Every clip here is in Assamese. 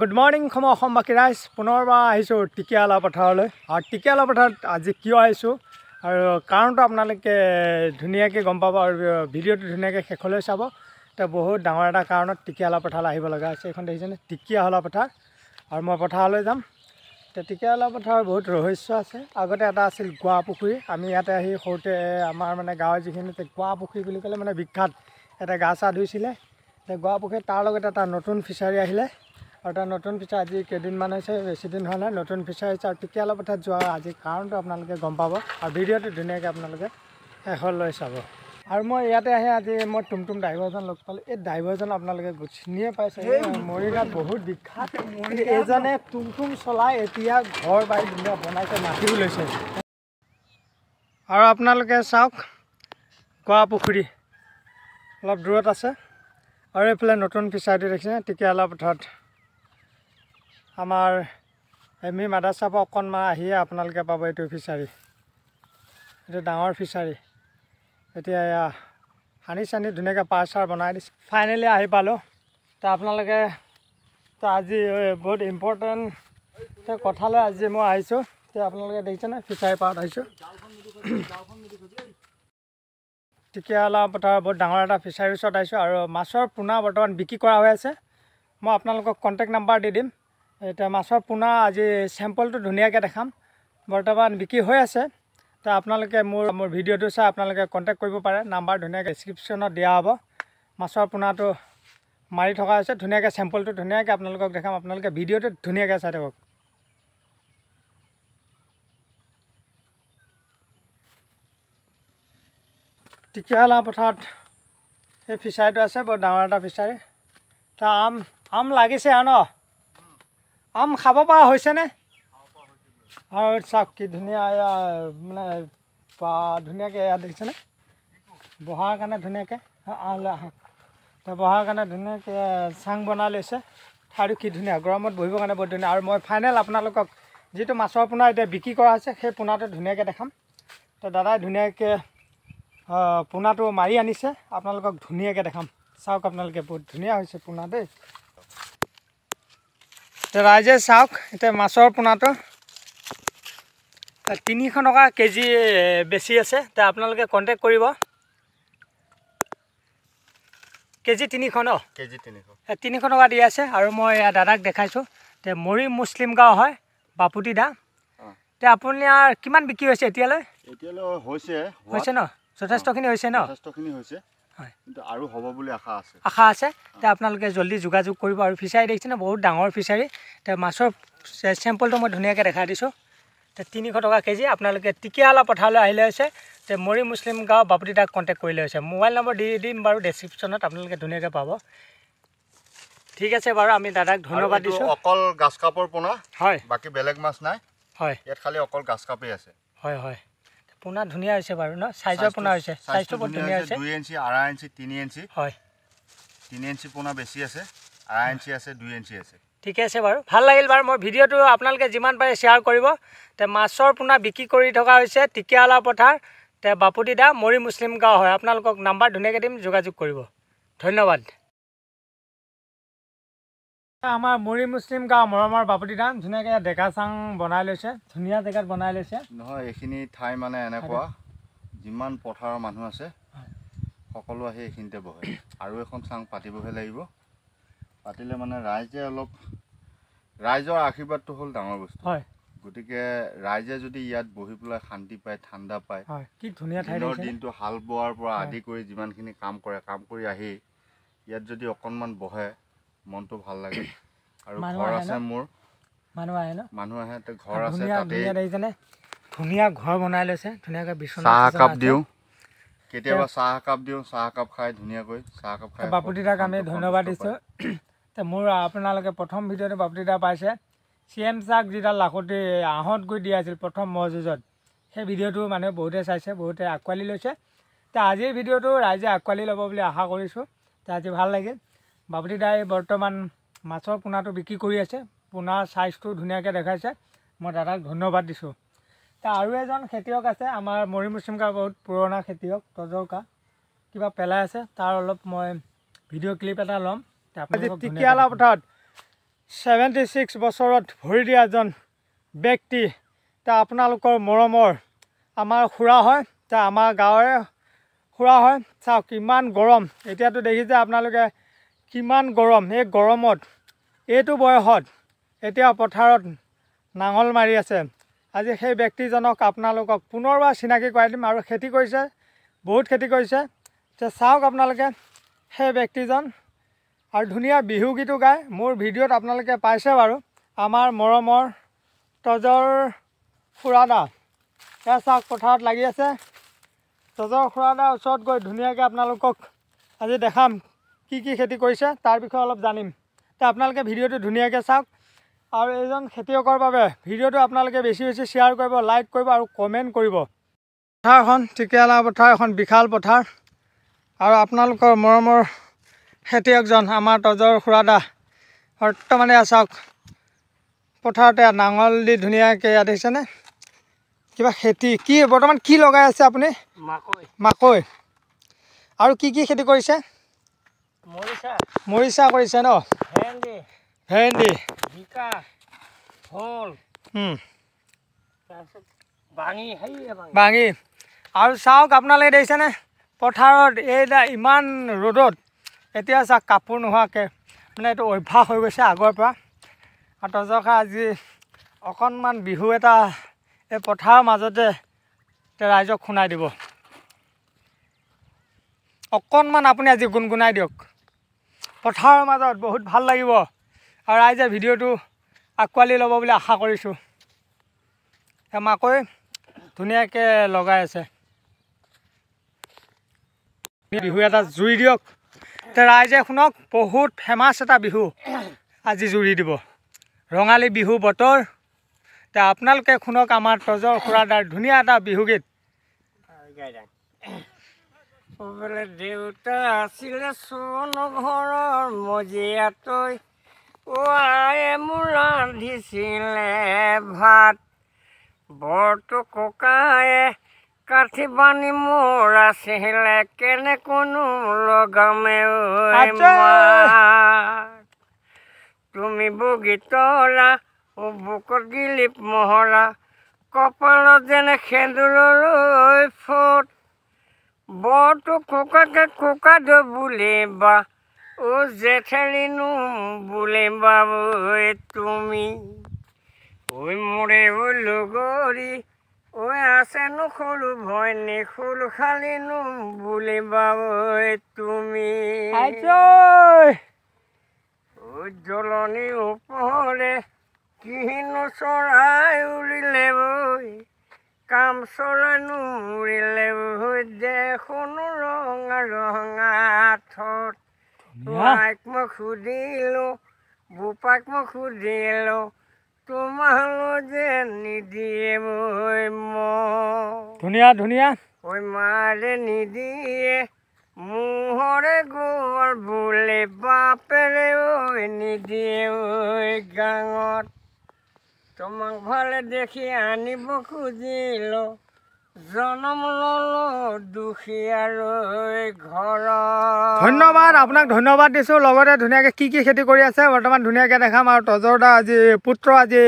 গুড মৰ্ণিং সম অসমবাসী ৰাইজ পুনৰবাৰ আহিছোঁ টিকিয়ালা পথাৰলৈ আৰু টিকিয়ালা পথাৰত আজি কিয় আহিছোঁ আৰু কাৰণটো আপোনালোকে ধুনীয়াকৈ গম পাব আৰু ভিডিঅ'টো ধুনীয়াকৈ শেষলৈ চাব তেওঁ বহুত ডাঙৰ এটা কাৰণত টিকিয়ালা পথাৰলৈ আহিব লগা হৈছে এইখন দেখিছেনে টিকিয়াহলা পথাৰ আৰু মই পথাৰলৈ যাম এতিয়া টিকিয়ালা পথাৰৰ বহুত ৰহস্য আছে আগতে এটা আছিল গুৱা পুখুৰী আমি ইয়াতে আহি সৰুতে আমাৰ মানে গাঁৱৰ যিখিনি গুৱা পুখুৰী বুলি ক'লে মানে বিখ্যাত এটা গা চা ধুইছিলে এতিয়া গুৱা পুখুৰী তাৰ লগত এটা নতুন ফিচাৰী আহিলে আৰু তাৰ নতুন ফিচাৰ আজি কেইদিনমান হৈছে বেছিদিন হোৱা নাই নতুন ফিচাৰ হৈছে আৰু টিকিয়াল পথাৰত যোৱা আজি কাৰণটো আপোনালোকে গম পাব আৰু ভিডিঅ'টো ধুনীয়াকৈ আপোনালোকে শেষলৈ চাব আৰু মই ইয়াতে আহি আজি মই টুমটুম ড্ৰাইভাৰজন লগ পালোঁ এই ড্ৰাইভাৰজন আপোনালোকে চিনিয়ে পাইছে মৰিগাঁৱত বহুত বিখ্যাত এইজনে টুমটুম চলাই এতিয়া ঘৰ বাৰী ধুনীয়া বনাইছে মাতিব লৈছে আৰু আপোনালোকে চাওক গোৱা পুখুৰী অলপ দূৰত আছে আৰু এইফালে নতুন ফিচাৰীটো দেখিছে টিকিয়ালা পথাৰত আমাৰ এম ই মাদ্ৰাছাৰ পৰা অকণমান আহিয়ে আপোনালোকে পাব এইটো ফিচাৰী এইটো ডাঙৰ ফিচাৰী এতিয়া এয়া সানি চানি ধুনীয়াকৈ পাৰ চাৰ বনাই দিছে ফাইনেলি আহি পালোঁ তো আপোনালোকে তো আজি বহুত ইম্পৰ্টেণ্ট কথালৈ আজি মই আহিছোঁ তো আপোনালোকে দেখিছে নাই ফিচাৰী পাৰত আহিছোঁ টিকিয়ালা পথাৰ বহুত ডাঙৰ এটা ফিচাৰীৰ ওচৰত আহিছোঁ আৰু মাছৰ পোনা বৰ্তমান বিক্ৰী কৰা হৈ আছে মই আপোনালোকক কণ্টেক্ট নাম্বাৰ দি দিম এটা মাছৰ পোনা আজি স্যাম্পলটো ধুনিয়াকে দেখাম বৰ্তমান বিক্ৰি হৈ আছে তো আপোনালোকে মোৰ মোৰ ভিডিওটি চাই আপোনালোকে কন্টেক্ট কৰিব পাৰে নাম্বাৰ ধুনিয়াকে ডেসক্ৰিপশনত দিয়া হব মাছৰ পোনাটো মাৰি থকা আছে ধুনিয়াকে স্যাম্পলটো ধুনিয়াকে আপোনালোকক দেখাম আপোনালোকে ভিডিওটি ধুনিয়াকে চাই থাকক টিকিয়ালা পথাৰত এই ফিচাৰীটো আছে বৰ ডাঙৰ এটা ফিচাৰী তা আম আম লাগিছে আৰু ন আম খাব পৰা হৈছেনে আৰু চাওক কি ধুনীয়া এয়া মানে ধুনীয়াকৈ এয়া দেখিছেনে বহাৰ কাৰণে ধুনীয়াকৈ বহাৰ কাৰণে ধুনীয়াকৈ চাং বনাই লৈছে আৰু কি ধুনীয়া গৰমত বহিবৰ কাৰণে বহুত ধুনীয়া আৰু মই ফাইনেল আপোনালোকক যিটো মাছৰ পোনা এতিয়া বিক্ৰী কৰা হৈছে সেই পোনাটো ধুনীয়াকৈ দেখাম তো দাদাই ধুনীয়াকৈ পোনাটো মাৰি আনিছে আপোনালোকক ধুনীয়াকৈ দেখাম চাওক আপোনালোকে বহুত ধুনীয়া হৈছে পোনা দেই ৰাইজে চাওক এতিয়া মাছৰ পোনাটো তিনিশ টকা কেজি বেছি আছে এতিয়া আপোনালোকে কণ্টেক্ট কৰিব কেজি তিনিশ ন কেজি তিনিশ তিনিশ টকা দি আছে আৰু মই দাদাক দেখাইছোঁ যে মৰি মুছলিম গাঁও হয় বাপুটি দা তে আপুনি আৰু কিমান বিক্ৰী হৈছে এতিয়ালৈ এতিয়ালৈ হৈছে ন যথেষ্টখিনি হৈছে ন যথেষ্টখিনি হয় আৰু হ'ব বুলি আশা আছে আশা আছে তে আপোনালোকে জলদি যোগাযোগ কৰিব আৰু ফিচাৰী দেখিছে না বহুত ডাঙৰ ফিচাৰী তে মাছৰ চেম্পলটো মই ধুনীয়াকৈ দেখাই দিছোঁ তে তিনিশ টকা কেজি আপোনালোকে টিকিয়ালা পথাৰলৈ আহিলে হৈছে তে মৰি মুছলিম গাঁও বাপুতি দাক কণ্টেক্ট কৰিলে হৈছে মোবাইল নম্বৰ দি দিম বাৰু ডেছক্ৰিপশ্যনত আপোনালোকে ধুনীয়াকৈ পাব ঠিক আছে বাৰু আমি দাদাক ধন্যবাদ দিছোঁ অকল গাছ কাপৰ পোনা হয় বাকী বেলেগ মাছ নাই হয় ইয়াত খালী অকল গাছ কাপেই আছে হয় হয় পোনা ধুনীয়া হৈছে বাৰু ন চাইজৰ পোনা হৈছে চাইজটো বহুত ধুনীয়া হৈছে দুই ইঞ্চি আঢ়াই ইঞ্চি তিনি ইঞ্চি হয় তিনি ইঞ্চি পোনা বেছি আছে আঢ়াই ইঞ্চি আছে দুই ইঞ্চি আছে ঠিকে আছে বাৰু ভাল লাগিল বাৰু মই ভিডিঅ'টো আপোনালোকে যিমান পাৰে শ্বেয়াৰ কৰিব তে মাছৰ পোনা বিক্ৰী কৰি থকা হৈছে টিকিয়ালা পথাৰ তে বাপুতিদা মৰি মুছলিম গাঁও হয় আপোনালোকক নাম্বাৰ ধুনীয়াকৈ দিম যোগাযোগ কৰিব ধন্যবাদ আমাৰ মুৰি মুছলিম গাঁও মৰমৰ বাপতি ধান ধুনীয়াকে ইয়াত ডেকা চাং বনাই লৈছে ধুনীয়া জেগাত বনাই লৈছে নহয় এইখিনি ঠাই মানে এনেকুৱা যিমান পথাৰৰ মানুহ আছে সকলো আহি এইখিনিতে বহে আৰু এখন চাং পাতিবহে লাগিব পাতিলে মানে ৰাইজে অলপ ৰাইজৰ আশীৰ্বাদটো হ'ল ডাঙৰ বস্তু হয় গতিকে ৰাইজে যদি ইয়াত বহি পেলাই শান্তি পায় ঠাণ্ডা পায় কি ধুনীয়া ঠাইৰ দিনটো হাল বোৱাৰ পৰা আদি কৰি যিমানখিনি কাম কৰে কাম কৰি আহি ইয়াত যদি অকণমান বহে মনটো ভাল লাগে আৰু ঘৰ আছে মোৰ মানুহ আহে ন মানুহ আহে ঘৰ আছে তাতে ধুনীয়া ঘৰ বনাই লৈছে ধুনীয়াকৈ বিচনা চাহ কাপ দিওঁ কেতিয়াবা চাহ কাপ দিওঁ চাহ কাপ খাই ধুনীয়াকৈ চাহ কাপ খাই বাপুতিদাক আমি ধন্যবাদ দিছো তে মোৰ আপোনালোকে প্ৰথম ভিডিঅ'টো বাপুতিদা পাইছে চি এম চাক যিডাল লাখতি আহত গৈ দিয়া আছিল প্ৰথম ম যুঁজত সেই ভিডিঅ'টো মানুহে বহুতে চাইছে বহুতে আঁকোৱালি লৈছে তে আজিৰ ভিডিঅ'টো ৰাইজে আঁকোৱালি ল'ব বুলি আশা কৰিছো তে আজি ভাল লাগিল বাবুটি দাই বৰ্তমান মাছৰ পোনাটো বিক্ৰী কৰি আছে পোনাৰ চাইজটো ধুনীয়াকৈ দেখাইছে মই দাদাক ধন্যবাদ দিছোঁ তা আৰু এজন খেতিয়ক আছে আমাৰ মৰিমুচিমকা বহুত পুৰণা খেতিয়ক তজৰকা কিবা পেলাই আছে তাৰ অলপ মই ভিডিঅ' ক্লিপ এটা ল'ম টিকিয়ালা পথাৰত ছেভেণ্টি ছিক্স বছৰত ভৰি দিয়া এজন ব্যক্তি তা আপোনালোকৰ মৰমৰ আমাৰ সুৰা হয় তা আমাৰ গাঁৱৰে সুৰা হয় চাওক ইমান গৰম এতিয়াতো দেখিছে আপোনালোকে কিমান গৰম এই গৰমত এইটো বয়সত এতিয়া পথাৰত নাঙল মাৰি আছে আজি সেই ব্যক্তিজনক আপোনালোকক পুনৰবাৰ চিনাকি কৰাই দিম আৰু খেতি কৰিছে বহুত খেতি কৰিছে যে চাওক আপোনালোকে সেই ব্যক্তিজন আৰু ধুনীয়া বিহু গীতো গায় মোৰ ভিডিঅ'ত আপোনালোকে পাইছে বাৰু আমাৰ মৰমৰ তজৰ খুৰাদা এয়া চাওক পথাৰত লাগি আছে তজৰ খুৰাদাৰ ওচৰত গৈ ধুনীয়াকৈ আপোনালোকক আজি দেখাম কি কি খেতি কৰিছে তাৰ বিষয়ে অলপ জানিম তে আপোনালোকে ভিডিঅ'টো ধুনীয়াকৈ চাওক আৰু এজন খেতিয়কৰ বাবে ভিডিঅ'টো আপোনালোকে বেছি বেছি শ্বেয়াৰ কৰিব লাইক কৰিব আৰু কমেণ্ট কৰিব পথাৰখন টিকিয়ালা পথাৰ এখন বিশাল পথাৰ আৰু আপোনালোকৰ মৰমৰ খেতিয়কজন আমাৰ তজৰ খুৰাদা বৰ্তমানে চাওক পথাৰতে নাঙল দি ধুনীয়াকৈ ইয়াত আহিছেনে কিবা খেতি কি বৰ্তমান কি লগাই আছে আপুনি মাকৈ মাকৈ আৰু কি কি খেতি কৰিছে মৰিচা কৰিছে ন ভেন্দি বাঙি আৰু চাওক আপোনালোকে দেখিছেনে পথাৰত এইদা ইমান ৰ'দত এতিয়া চাওক কাপোৰ নোহোৱাকৈ মানে এইটো অভ্যাস হৈ গৈছে আগৰ পৰা আৰু তজৰখা আজি অকণমান বিহু এটা এই পথাৰৰ মাজতে ৰাইজক শুনাই দিব অকণমান আপুনি আজি গুণগুণাই দিয়ক পথাৰৰ মাজত বহুত ভাল লাগিব আৰু ৰাইজে ভিডিঅ'টো আঁকোৱালি ল'ব বুলি আশা কৰিছোঁ মাকৈ ধুনীয়াকৈ লগাই আছে বিহু এটা জুই দিয়ক ৰাইজে শুনক বহুত ফেমাছ এটা বিহু আজি জুৰি দিব ৰঙালী বিহু বতৰ তে আপোনালোকে শুনক আমাৰ তজৰ খুৰাদাৰ ধুনীয়া এটা বিহু গীত বোলে দেউতা আছিলে চোন ঘৰৰ মজিয়াতৈ ও আয়ে মোৰ ৰান্ধিছিলে ভাত বৰটো ককায়ে কাঠি বানি মোৰ আছিলে কেনেকোনো লগামে তুমি বগীতৰা ও বুকত দিলীপ মহৰা কপালত যেনে সেন্দুৰলৈ ফুট বৰটো ককাকে ককা দ বুলিবা ও জেঠেৰিনো বুলিবা ঐ তুমি ঐ মোৰে ঐ লগৰী ঐ আছেনো সৰু ভনী সোল খালিনো বুলিবা ঐ তুমি ঐ জ্বলনী ওপৰে কিহিনো চৰাই উৰিলে ঐ কাম চৰণুৰিলে সূৰ্যে সোণো ৰঙা ৰঙা থত মাইক মই সুধিলোঁ বোপাক মই সুধিলোঁ তোমালো যে নিদিয়ে মই ধুনীয়া ধুনীয়া ঐ মাৰে নিদিয়ে মোহৰে গল বোলে বাপেৰে ঐ নিদিয়ে ঐ গাঙত তোমাক ভালে দেখি আনিব খুজিলো জনম ললো দুখীয়াৰ ঘৰ ধন্যবাদ আপোনাক ধন্যবাদ দিছোঁ লগতে ধুনীয়াকৈ কি কি খেতি কৰি আছে বৰ্তমান ধুনীয়াকৈ দেখাম আৰু তজৰদা আজি পুত্ৰ আজি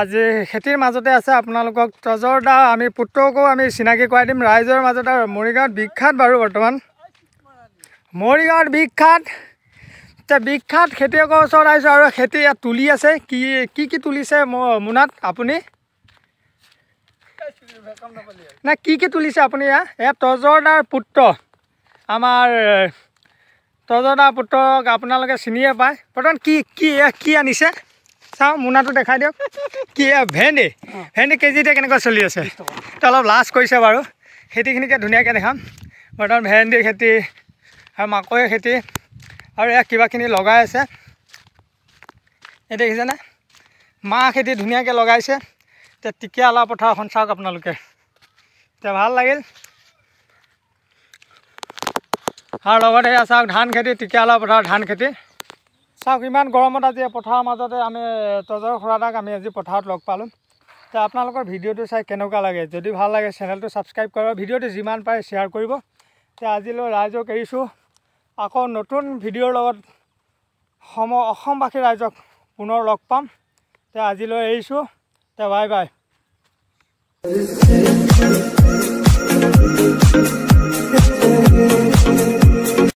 আজি খেতিৰ মাজতে আছে আপোনালোকক তজৰদা আমি পুত্ৰকো আমি চিনাকি কৰাই দিম ৰাইজৰ মাজতে মৰিগাঁৱত বিখ্যাত বাৰু বৰ্তমান মৰিগাঁৱত বিখ্যাত এতিয়া বিখ্যাত খেতিয়কৰ ওচৰত আহিছোঁ আৰু খেতি ইয়াত তুলি আছে কি কি কি তুলিছে মোনাত আপুনি নাই কি কি তুলিছে আপুনি ইয়াত এয়া তজৰদাৰ পুত্ৰ আমাৰ তজৰদাৰ পুত্ৰক আপোনালোকে চিনিয়ে পায় বৰ্তমান কি কি কি আনিছে চাওঁ মোনাটো দেখাই দিয়ক কি ভেন্দি ভেন্দি কেজি এতিয়া কেনেকুৱা চলি আছে এতিয়া অলপ লাজ কৰিছে বাৰু খেতিখিনিকে ধুনীয়াকৈ দেখাম বৰ্তমান ভেন্দি খেতি আৰু মাকৈ খেতি আৰু এয়া কিবাখিনি লগাই আছে এই দেখিছেনে মাহ খেতি ধুনীয়াকৈ লগাইছে এতিয়া টিকিয়া আলা পথাৰখন চাওক আপোনালোকে এতিয়া ভাল লাগিল আৰু লগতে এয়া চাওক ধান খেতি টিকিয়া আলা পথাৰ ধান খেতি চাওক ইমান গৰমত আজি পথাৰৰ মাজতে আমি তজৰ খুৰাদাক আমি আজি পথাৰত লগ পালোঁ এতিয়া আপোনালোকৰ ভিডিঅ'টো চাই কেনেকুৱা লাগে যদি ভাল লাগে চেনেলটো ছাবস্ক্ৰাইব কৰিব ভিডিঅ'টো যিমান পাৰে শ্বেয়াৰ কৰিব তে আজিলৈ ৰাইজক এৰিছোঁ আকৌ নতুন ভিডিঅ'ৰ লগত সম অসমবাসী ৰাইজক পুনৰ লগ পাম তে আজিলৈ এৰিছোঁ তে বাই বাই